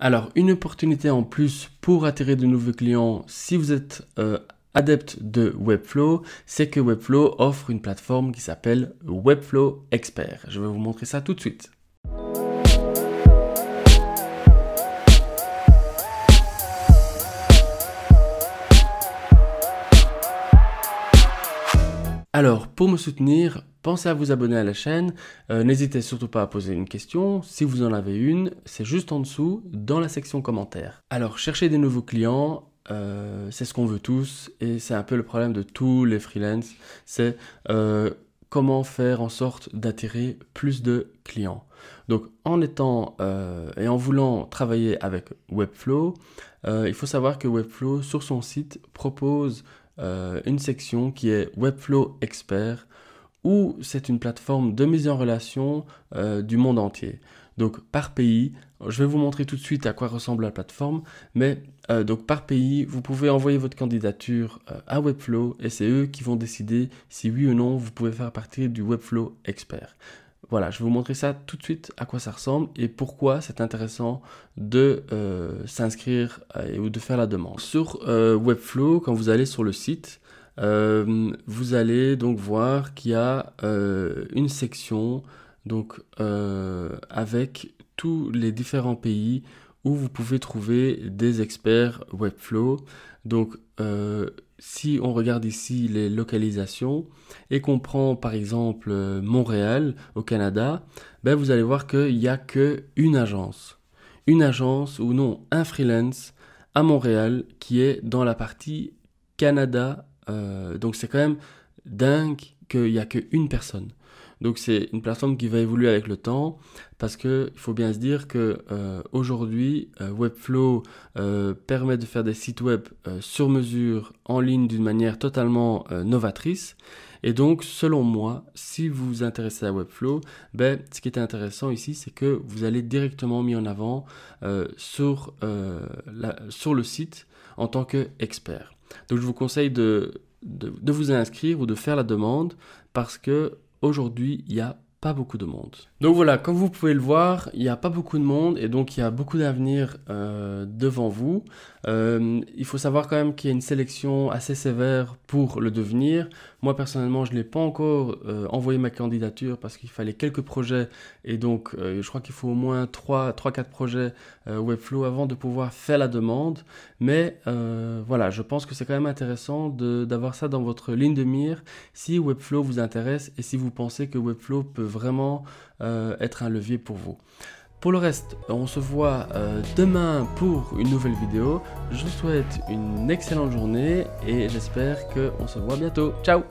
Alors, une opportunité en plus pour attirer de nouveaux clients si vous êtes euh, adepte de Webflow, c'est que Webflow offre une plateforme qui s'appelle Webflow Expert. Je vais vous montrer ça tout de suite. Alors, pour me soutenir, pensez à vous abonner à la chaîne. Euh, n'hésitez surtout pas à poser une question. Si vous en avez une, c'est juste en dessous dans la section commentaires. Alors, chercher des nouveaux clients, euh, c'est ce qu'on veut tous et c'est un peu le problème de tous les freelances. C'est euh, comment faire en sorte d'attirer plus de clients. Donc en étant et en voulant travailler avec Webflow, il faut savoir que Webflow sur son site propose une section qui est Webflow Expert ou c'est une plateforme de mise en relation euh, du monde entier. Donc par pays, je vais vous montrer tout de suite à quoi ressemble la plateforme, mais euh, donc par pays, vous pouvez envoyer votre candidature euh, à Webflow et c'est eux qui vont décider si oui ou non vous pouvez faire partie du Webflow expert. Voilà, je vais vous montrer ça tout de suite à quoi ça ressemble et pourquoi c'est intéressant de s'inscrire ou de faire la demande. Sur Webflow, quand vous allez sur le site, euh, vous allez donc voir qu'il y a euh, une section donc euh, avec tous les différents pays où vous pouvez trouver des experts Webflow. Donc si on regarde ici les localisations et qu'on prend par exemple Montréal au Canada, ben vous allez voir qu'il n'y a qu'une agence. Une agence ou non, un freelance à Montréal qui est dans la partie Canada euh, donc c'est quand même dingue qu'il n'y a qu'une personne. Donc c'est une plateforme qui va évoluer avec le temps parce que il faut bien se dire que euh, aujourd'hui euh, Webflow permet de faire des sites web sur mesure en ligne d'une manière totalement novatrice. Et donc selon moi, si vous vous intéressez à Webflow, ben, ce qui est intéressant ici, c'est que vous allez directement mis en avant sur, sur le site en tant qu'expert. Donc je vous conseille de de, vous inscrire ou de faire la demande parce que aujourd'hui il y a pas beaucoup de monde. Donc voilà, comme vous pouvez le voir, il n'y a pas beaucoup de monde et donc il y a beaucoup d'avenir euh, devant vous. Euh, il faut savoir quand même qu'il y a une sélection assez sévère pour le devenir. Moi personnellement, je n'ai pas encore euh, envoyé ma candidature parce qu'il fallait quelques projets et donc je crois qu'il faut au moins 3-4 projets Webflow avant de pouvoir faire la demande. Mais voilà, je pense que c'est quand même intéressant d'avoir ça dans votre ligne de mire si Webflow vous intéresse et si vous pensez que Webflow peut vraiment euh, être un levier pour vous. Pour le reste, on se voit euh, demain pour une nouvelle vidéo. Je vous souhaite une excellente journée et j'espère qu'on se voit bientôt. Ciao